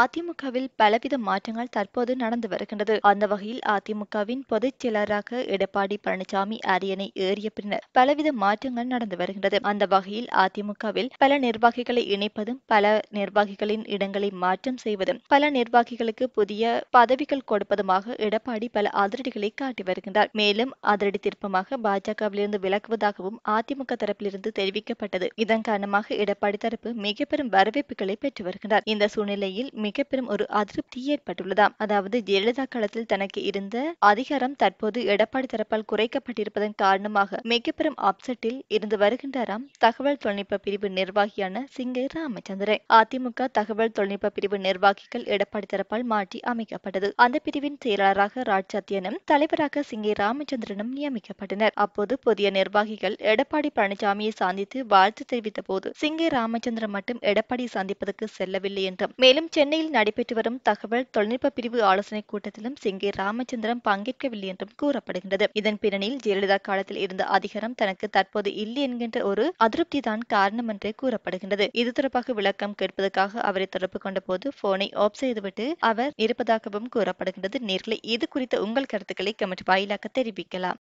அதிமுகவில் பலவித மாற்றங்கள் தற்போது நடந்து வருகின்றது அந்த வகையில் அதிமுகவின் பொதுச் செயலராக எடப்பாடி பழனிசாமி அரியணை ஏறிய பின்னர் பலவித மாற்றங்கள் நடந்து வருகின்றது அந்த வகையில் அதிமுகவில் பல நிர்வாகிகளை இணைப்பதும் பல நிர்வாகிகளின் இடங்களை மாற்றம் செய்வதும் பல நிர்வாகிகளுக்கு புதிய பதவிகள் கொடுப்பதுமாக எடப்பாடி பல அதிரடிகளை காட்டி வருகின்றார் மேலும் அதிரடி திருப்பமாக பாஜகவிலிருந்து விலகுவதாகவும் அதிமுக தரப்பிலிருந்து தெரிவிக்கப்பட்டது இதன் காரணமாக எடப்பாடி தரப்பு மிக பெரும் வரவேற்புகளை பெற்று வருகின்றார் இந்த சூழ்நிலையில் மிக பெரும் ஒரு அதிருப்தி ஏற்பட்டுள்ளதாம் அதாவது ஜெயலலிதா காலத்தில் தனக்கு இருந்த அதிகாரம் தற்போது எடப்பாடி தரப்பால் குறைக்கப்பட்டிருப்பதன் காரணமாக மிக பெரும் அப்செட்டில் இருந்து வருகின்றாராம் தகவல் தொழில்நுட்ப பிரிவு நிர்வாகியான சிங்கை ராமச்சந்திரன் அதிமுக தகவல் தொழில்நுட்ப பிரிவு நிர்வாகிகள் எடப்பாடி தரப்பால் மாற்றி அமைக்கப்பட்டது அந்த பிரிவின் செயலாளராக ராஜ் தலைவராக சிங்கை ராமச்சந்திரனும் நியமிக்கப்பட்டனர் அப்போது புதிய நிர்வாகிகள் எடப்பாடி பழனிசாமியை சந்தித்து வாழ்த்து தெரிவித்த போது சிங்கை ராமச்சந்திரன் மட்டும் எடப்பாடி சந்திப்பதற்கு செல்லவில்லை என்றும் மேலும் சென்னை சென்னையில் நடைபெற்று வரும் தகவல் தொழில்நுட்ப பிரிவு ஆலோசனை கூட்டத்திலும் சிங்கே ராமச்சந்திரன் பங்கேற்கவில்லை என்றும் கூறப்படுகின்றது இதன் பின்னணியில் ஜெயலலிதா காலத்தில் இருந்த அதிகாரம் தனக்கு தற்போது இல்லை என்கின்ற ஒரு அதிருப்திதான் காரணம் என்றே கூறப்படுகின்றது இது தொடர்பாக விளக்கம் கேட்பதற்காக அவரை தொடர்பு கொண்ட போது போனை ஆப் செய்துவிட்டு அவர் இருப்பதாகவும் கூறப்படுகின்றது நேர்களை இது குறித்த உங்கள் கருத்துக்களை கமெண்ட் வாயிலாக தெரிவிக்கலாம்